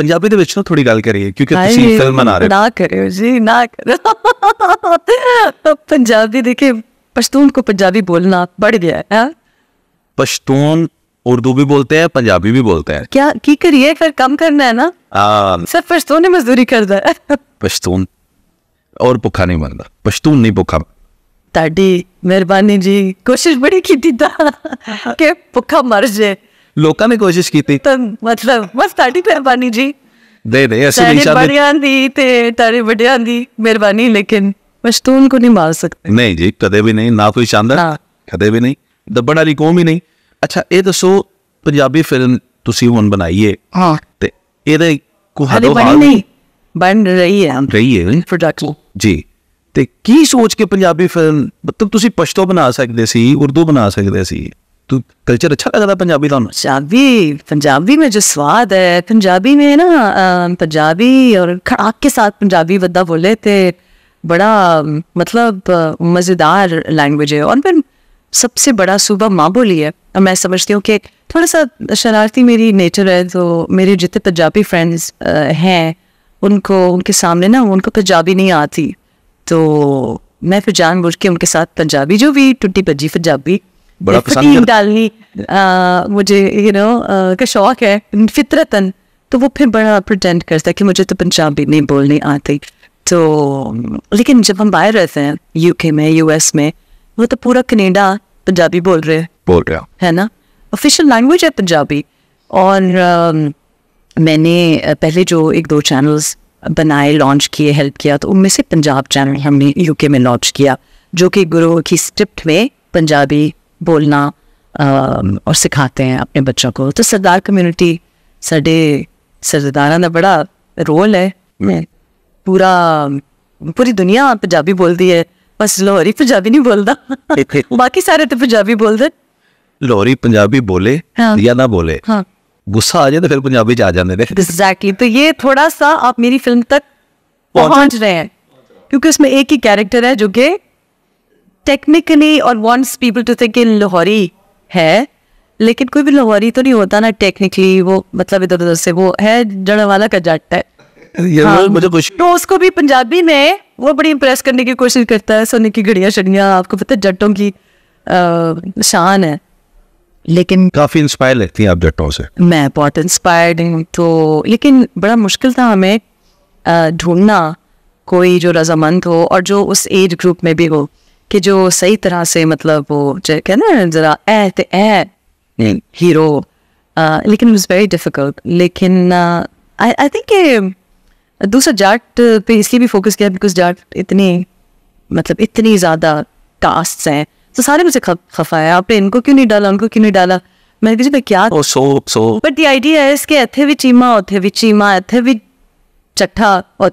ਪੰਜਾਬੀ ਦੇ ਵਿੱਚ ਨਾ ਥੋੜੀ ਗੱਲ ਕਰੀਏ ਕਿਉਂਕਿ ਤੁਸੀਂ ਫਿਲਮ ਬਣਾ ਰਹੇ ਹੋ ਨਾ ਕਰਿਓ ਜੀ ਨਾ ਕਰੋ ਪੰਜਾਬੀ ਦੇਖੇ पश्तून को पंजाबी बोलना बढ़ गया है पश्तून उर्दू भी बोलते हैं पंजाबी भी बोलते हैं क्या की करिए फिर कम करना है ना सब पश्तून ने मजदूरी कर दा पश्तून और भुखा नहीं मरदा पश्तून नहीं भुखा ताड़ी मेहरबानी जी कोशिश बड़ी की थी कि भुखा मर जाए ਲੋਕਾਂ ਨੇ ਕੋਸ਼ਿਸ਼ ਕੀਤੀ ਤਾਂ ਮਤਲਬ ਬਸ ਤੁਹਾਡੀ ਮਿਹਰਬਾਨੀ ਜੀ ਦੇ ਦੇ ਅਸੀਂ ਵੀ ਸਾਡੇ ਬੜਿਆਂ ਦੀ ਤੇ ਤਾਰੇ ਵੱਡਿਆਂ ਦੀ ਮਿਹਰਬਾਨੀ ਲੇਕਿਨ ਪਸ਼ਤੂਨ ਕੋ ਨਹੀਂ ਮਾਰ ਸਕਦੇ ਨਹੀਂ ਜੀ ਕਦੇ ਵੀ ਨਹੀਂ ਨਾ ਕੋਈ ਸ਼ਾਨਦਾਰ ਕਦੇ ਵੀ ਨਹੀਂ ਦੱਬਣ ਵਾਲੀ ਕੌਮ ਹੀ ਨਹੀਂ ਅੱਛਾ ਇਹ ਦੱਸੋ ਪੰਜਾਬੀ ਫਿਲਮ ਤੁਸੀਂ ਹੁਣ ਬਣਾਈਏ ਹਾਂ ਤੇ ਇਹਦੇ ਕੋ ਹਦੋ ਹਾਲ ਨਹੀਂ ਬਣ ਰਹੀ ਹੈ ਰਹੀ ਹੈ ਪ੍ਰੋਡਕਸ਼ਨ ਜੀ ਤੇ ਕੀ ਸੋਚ ਕੇ ਪੰਜਾਬੀ ਫਿਲਮ ਮਤਲਬ ਤੁਸੀਂ ਪਸ਼ਤੋ ਬਣਾ ਸਕਦੇ ਸੀ ਉਰਦੂ ਬਣਾ ਸਕਦੇ ਸੀ तू कल्चर अच्छा लगता था पंजाबी तुम तो? पंजाबी पंजाबी में जो स्वाद है पंजाबी में ना पंजाबी और खड़ाक के साथ पंजाबी बदा बोले थे बड़ा मतलब मज़ेदार लैंग्वेज है और फिर सबसे बड़ा सूबा माँ बोली है और मैं समझती हूँ कि थोड़ा सा शरारती मेरी नेचर है तो मेरे जितने पंजाबी फ्रेंड्स हैं उनको उनके सामने ना उनको पंजाबी नहीं आती तो मैं फिर जान बुझ के उनके साथ पंजाबी जो भी टुटी भज्जी पंजाबी बड़ा पसंद डालनी मुझे यू नो का शौक है फितरतन तो वो फिर बड़ा प्रटेंड करता है कि मुझे तो पंजाबी नहीं बोलनी आती तो लेकिन जब हम बाहर रहते हैं यूके में यूएस में वो तो पूरा कनेडा पंजाबी बोल रहे हैं बोल रहे है ना ऑफिशियल लैंग्वेज है पंजाबी और मैंने पहले जो एक दो चैनल्स बनाए लॉन्च किए हेल्प किया तो उनमें से पंजाब चैनल हमने यूके में लॉन्च किया जो कि गुरु की स्क्रिप्ट में पंजाबी बोलना और सिखाते हैं अपने बच्चों को तो सरदार कम्युनिटी साढ़े ਸਰਦਾਰਾਂ का बड़ा रोल है पूरा पूरी दुनिया पंजाबी बोलती है बस ਬਸ पंजाबी नहीं बोलता बाकी सारे तो पंजाबी बोलते ਬੋਲਦੇ पंजाबी बोले हाँ। या ना बोले हाँ। गुस्सा आ जाए तो फिर पंजाबी आ जाने एग्जैक्टली तो ये थोड़ा सा आप मेरी फिल्म तक पहुंच रहे हैं क्योंकि उसमें एक ही कैरेक्टर है जो कि टेक्निकली और wants people to think in Lahori है लेकिन कोई भी लाहौरी तो नहीं होता ना टेक्निकली वो मतलब इधर उधर से वो है जड़वाला का जट है हाँ, मुझे कुछ तो उसको भी पंजाबी में वो बड़ी इंप्रेस करने की कोशिश करता है सोने की घड़िया शड़िया आपको पता है जट्टों की आ, शान है लेकिन काफी इंस्पायर लगती हैं आप जट्टों से मैं बहुत इंस्पायर्ड हूँ तो लेकिन बड़ा मुश्किल था हमें ढूंढना कोई जो रजामंद हो और जो उस एज ग्रुप में भी हो कि जो सही तरह से मतलब वो कहते ना जरा ए ते ए hmm. हीरो लेकिन इट वॉज वेरी डिफिकल्ट लेकिन आई आई थिंक दूसरा जाट पे इसलिए भी फोकस किया बिकॉज जाट इतने मतलब इतनी ज़्यादा कास्ट हैं तो सारे मुझे खफा है आपने इनको क्यों नहीं डाला उनको क्यों नहीं डाला मैंने कहा मैं क्या बट द आइडिया है इसके एथे भी चीमा ओथे भी चीमा एथे भी चट्ठा और